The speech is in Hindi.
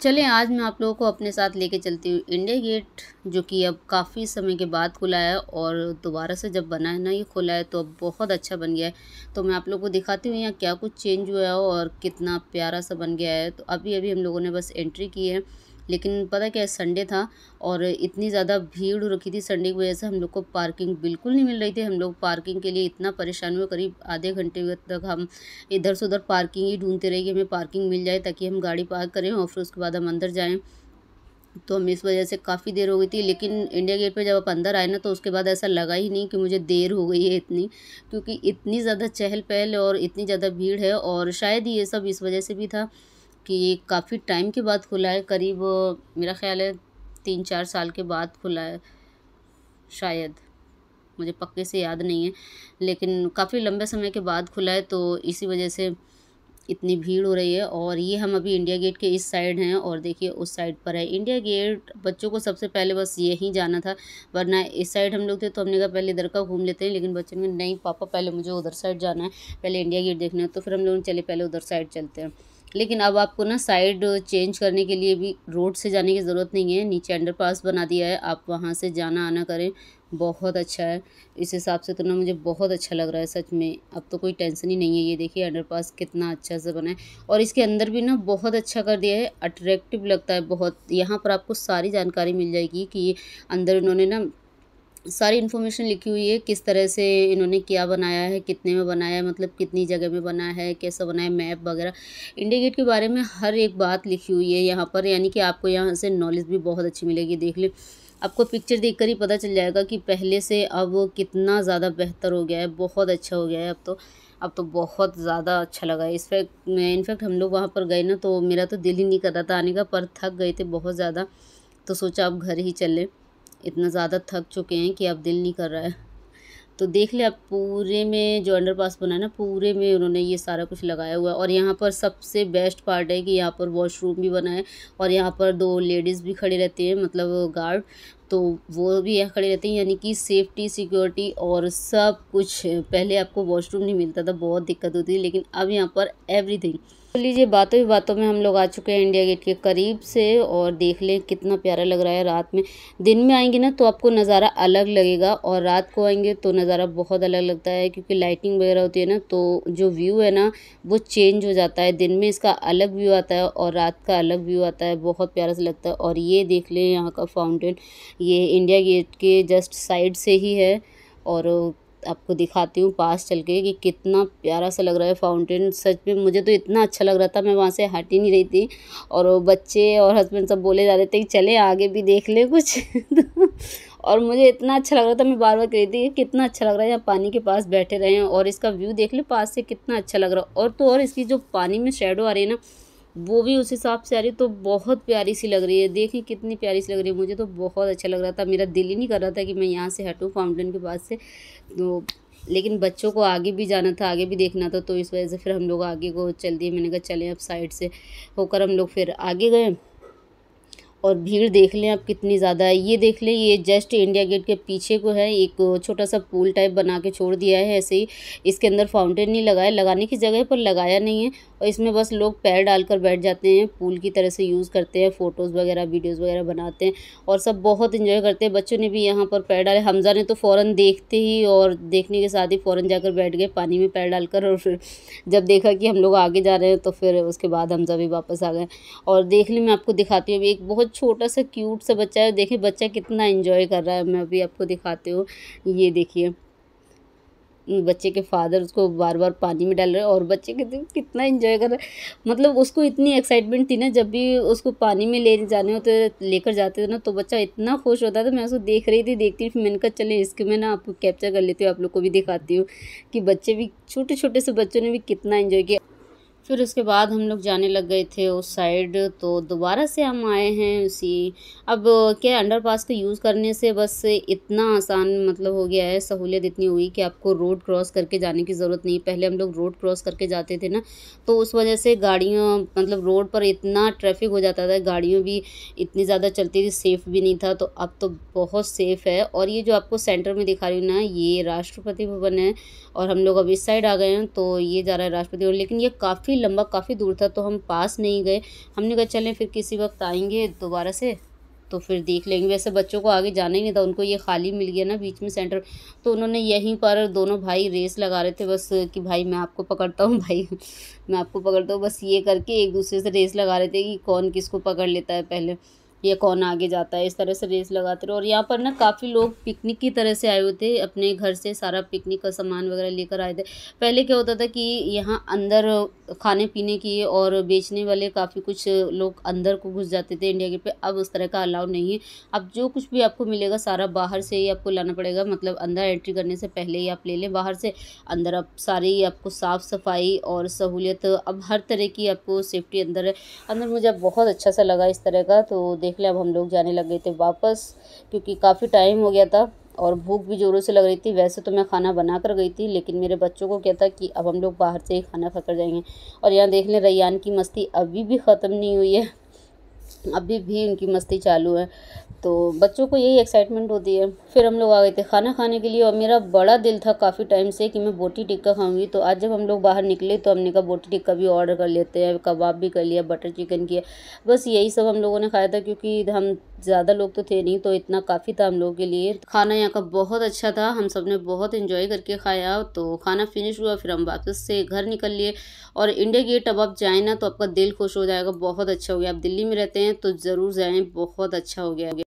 चलें आज मैं आप लोगों को अपने साथ लेके चलती हूँ इंडिया गेट जो कि अब काफ़ी समय के बाद खुला है और दोबारा से जब बना है ना ये खुला है तो अब बहुत अच्छा बन गया है तो मैं आप लोगों को दिखाती हूँ यहाँ क्या कुछ चेंज हुआ है और कितना प्यारा सा बन गया है तो अभी अभी हम लोगों ने बस एंट्री की है लेकिन पता क्या संडे था और इतनी ज़्यादा भीड़ हो रखी थी संडे की वजह से हम लोग को पार्किंग बिल्कुल नहीं मिल रही थी हम लोग पार्किंग के लिए इतना परेशान हुए करीब आधे घंटे तक हम इधर से उधर पार्किंग ही ढूंढते रहे कि हमें पार्किंग मिल जाए ताकि हम गाड़ी पार्क करें और फिर उसके बाद हम अंदर जाएँ तो हमें इस वजह से काफ़ी देर हो गई थी लेकिन इंडिया गेट पे जब आप अंदर आए ना तो उसके बाद ऐसा लगा ही नहीं कि मुझे देर हो गई है इतनी क्योंकि इतनी ज़्यादा चहल पहल और इतनी ज़्यादा भीड़ है और शायद ये सब इस वजह से भी था कि ये काफ़ी टाइम के बाद खुला है करीब मेरा ख्याल है तीन चार साल के बाद खुला है शायद मुझे पक्के से याद नहीं है लेकिन काफ़ी लंबे समय के बाद खुला है तो इसी वजह से इतनी भीड़ हो रही है और ये हम अभी इंडिया गेट के इस साइड हैं और देखिए उस साइड पर है इंडिया गेट बच्चों को सबसे पहले बस यही जाना था वरना इस साइड हम लोग थे तो हमने कहा पहले इधर का घूम लेते हैं लेकिन बच्चे में नहीं पापा पहले मुझे उधर साइड जाना है पहले इंडिया गेट देखना है तो फिर हम लोग चले पहले उधर साइड चलते हैं लेकिन अब आपको ना साइड चेंज करने के लिए भी रोड से जाने की ज़रूरत नहीं है नीचे अंडरपास बना दिया है आप वहाँ से जाना आना करें बहुत अच्छा है इस हिसाब से तो ना मुझे बहुत अच्छा लग रहा है सच में अब तो कोई टेंशन ही नहीं है ये देखिए अंडरपास कितना अच्छा से बना है और इसके अंदर भी ना बहुत अच्छा कर दिया है अट्रैक्टिव लगता है बहुत यहाँ पर आपको सारी जानकारी मिल जाएगी कि अंदर इन्होंने ना सारी इन्फॉर्मेशन लिखी हुई है किस तरह से इन्होंने क्या बनाया है कितने में बनाया है मतलब कितनी जगह में बनाया है कैसा बनाया है मैप वगैरह इंडिया गेट के बारे में हर एक बात लिखी हुई है यहाँ पर यानी कि आपको यहाँ से नॉलेज भी बहुत अच्छी मिलेगी देख लें आपको पिक्चर देख ही पता चल जाएगा कि पहले से अब कितना ज़्यादा बेहतर हो गया है बहुत अच्छा हो गया है अब तो अब तो बहुत ज़्यादा अच्छा लगा इस फैक्ट इनफैक्ट हम लोग वहाँ पर गए ना तो मेरा तो दिल ही नहीं कर रहा था आने का पर थक गए थे बहुत ज़्यादा तो सोचा आप घर ही चलें इतना ज़्यादा थक चुके हैं कि अब दिल नहीं कर रहा है तो देख ले आप पूरे में जो अंडर पास बना है ना पूरे में उन्होंने ये सारा कुछ लगाया हुआ है और यहाँ पर सबसे बेस्ट पार्ट है कि यहाँ पर वॉशरूम भी बना है और यहाँ पर दो लेडीज़ भी खड़े रहते हैं मतलब गार्ड तो वो भी यहाँ खड़े रहते हैं यानी कि सेफ़्टी सिक्योरिटी और सब कुछ पहले आपको वॉशरूम नहीं मिलता था बहुत दिक्कत होती थी लेकिन अब यहाँ पर एवरीथिंग लीजिए बातों ही बातों में हम लोग आ चुके हैं इंडिया गेट के करीब से और देख लें कितना प्यारा लग रहा है रात में दिन में आएंगे ना तो आपको नज़ारा अलग लगेगा और रात को आएंगे तो नज़ारा बहुत अलग लगता है क्योंकि लाइटिंग वगैरह होती है ना तो जो व्यू है ना वो चेंज हो जाता है दिन में इसका अलग व्यू आता है और रात का अलग व्यू आता है बहुत प्यारा सा लगता है और ये देख लें यहाँ का फाउंटेन ये इंडिया गेट के जस्ट साइड से ही है और आपको दिखाती हूँ पास चल के कि कितना प्यारा सा लग रहा है फाउंटेन सच में मुझे तो इतना अच्छा लग रहा था मैं वहाँ से हट ही नहीं रही थी और वो बच्चे और हस्बैंड सब बोले जा रहे थे कि चले आगे भी देख ले कुछ और मुझे इतना अच्छा लग रहा था मैं बार बार कह रही थी कितना अच्छा लग रहा है यहाँ पानी के पास बैठे रहे हैं और इसका व्यू देख ले पास से कितना अच्छा लग रहा है और तो और इसकी जो पानी में शेडो आ रही है ना वो भी उस हिसाब से आ रही तो बहुत प्यारी सी लग रही है देखिए कितनी प्यारी सी लग रही है मुझे तो बहुत अच्छा लग रहा था मेरा दिल ही नहीं कर रहा था कि मैं यहाँ से हटूँ फाउंटेन के पास से तो लेकिन बच्चों को आगे भी जाना था आगे भी देखना था तो इस वजह से फिर हम लोग आगे को चल दिए मैंने कहा चलें अब साइड से होकर हम लोग फिर आगे गए और भीड़ देख लें आप कितनी ज़्यादा है ये देख लें ये जस्ट इंडिया गेट के पीछे को है एक छोटा सा पूल टाइप बना के छोड़ दिया है ऐसे ही इसके अंदर फाउंटेन नहीं लगाया लगाने की जगह पर लगाया नहीं है और इसमें बस लोग पैर डालकर बैठ जाते हैं पूल की तरह से यूज़ करते हैं फ़ोटोज़ वगैरह वीडियोज़ वगैरह बनाते हैं और सब बहुत इन्जॉय करते हैं बच्चों ने भी यहाँ पर पैर डाले हमजा ने तो फ़ौर देखते ही और देखने के साथ ही फ़ौर जाकर बैठ गए पानी में पैर डालकर और फिर जब देखा कि हम लोग आगे जा रहे हैं तो फिर उसके बाद हमजा भी वापस आ गए और देख ली मैं आपको दिखाती हूँ अभी एक बहुत छोटा सा क्यूट सा बच्चा है देखिए बच्चा कितना इन्जॉय कर रहा है मैं अभी आपको दिखाती हूँ ये देखिए बच्चे के फादर उसको बार बार पानी में डाल रहे और बच्चे के दिन कितना इन्जॉय कर रहे मतलब उसको इतनी एक्साइटमेंट थी ना जब भी उसको पानी में ले जाने होते लेकर जाते थे ना तो बच्चा इतना खुश होता था मैं उसको देख रही थी देखती थी फिर मैंने कहा चले इसके मैं ना आपको कैप्चर कर लेती हूँ आप लोग को भी दिखाती हूँ कि बच्चे भी छोटे छोटे से बच्चों ने भी कितना इन्जॉय किया फिर उसके बाद हम लोग जाने लग गए थे उस साइड तो दोबारा से हम आए हैं उसी अब क्या अंडर पास को यूज़ करने से बस इतना आसान मतलब हो गया है सहूलियत इतनी हुई कि आपको रोड क्रॉस करके जाने की ज़रूरत नहीं पहले हम लोग रोड क्रॉस करके जाते थे ना तो उस वजह से गाड़ियों मतलब रोड पर इतना ट्रैफिक हो जाता था गाड़ियों भी इतनी ज़्यादा चलती थी सेफ़ भी नहीं था तो अब तो बहुत सेफ़ है और ये जो आपको सेंटर में दिखा रही हूँ ना ये राष्ट्रपति भवन है और हम लोग अब इस साइड आ गए हैं तो ये जा रहा है राष्ट्रपति भवन लेकिन ये काफ़ी लंबा काफ़ी दूर था तो हम पास नहीं गए हमने कहा चलें फिर किसी वक्त आएंगे दोबारा से तो फिर देख लेंगे वैसे बच्चों को आगे जाना ही नहीं था उनको ये खाली मिल गया ना बीच में सेंटर तो उन्होंने यहीं पर दोनों भाई रेस लगा रहे थे बस कि भाई मैं आपको पकड़ता हूँ भाई मैं आपको पकड़ता हूँ बस ये करके एक दूसरे से रेस लगा रहे थे कि कौन किसको पकड़ लेता है पहले या कौन आगे जाता है इस तरह से रेस लगाते रहे और यहाँ पर ना काफ़ी लोग पिकनिक की तरह से आए हुए थे अपने घर से सारा पिकनिक का सामान वगैरह लेकर आए थे पहले क्या होता था कि यहाँ अंदर खाने पीने की और बेचने वाले काफ़ी कुछ लोग अंदर को घुस जाते थे इंडिया गेट पे अब उस तरह का अलाउ नहीं है अब जो कुछ भी आपको मिलेगा सारा बाहर से ही आपको लाना पड़ेगा मतलब अंदर एंट्री करने से पहले ही आप ले लें बाहर से अंदर आप सारी आपको साफ़ सफाई और सहूलियत अब हर तरह की आपको सेफ्टी अंदर है अंदर मुझे बहुत अच्छा सा लगा इस तरह का तो देख लें अब हम लोग जाने लग गए थे वापस क्योंकि काफ़ी टाइम हो गया था और भूख भी ज़ोरों से लग रही थी वैसे तो मैं खाना बना कर गई थी लेकिन मेरे बच्चों को क्या था कि अब हम लोग बाहर से ही खाना खा कर जाएंगे और यहाँ देख लें रैयान की मस्ती अभी भी ख़त्म नहीं हुई है अभी भी उनकी मस्ती चालू है तो बच्चों को यही एक्साइटमेंट होती है फिर हम लोग आ गए थे खाना खाने के लिए और मेरा बड़ा दिल था काफ़ी टाइम से कि मैं बोटी टिक्का खाऊंगी तो आज जब हम लोग बाहर निकले तो हमने कहा बोटी टिक्का भी ऑर्डर कर लेते हैं कबाब भी कर लिया बटर चिकन किया बस यही सब हम लोगों ने खाया था क्योंकि हम ज़्यादा लोग तो थे नहीं तो इतना काफ़ी था हम लोगों के लिए खाना यहाँ का बहुत अच्छा था हम सब ने बहुत इन्जॉय करके खाया तो खाना फिनिश हुआ फिर हम वापस से घर निकल लिए और इंडिया गेट अब आप जाएँ ना तो आपका दिल खुश हो जाएगा बहुत अच्छा हो गया आप दिल्ली में रहते हैं तो ज़रूर जाएँ बहुत अच्छा हो गया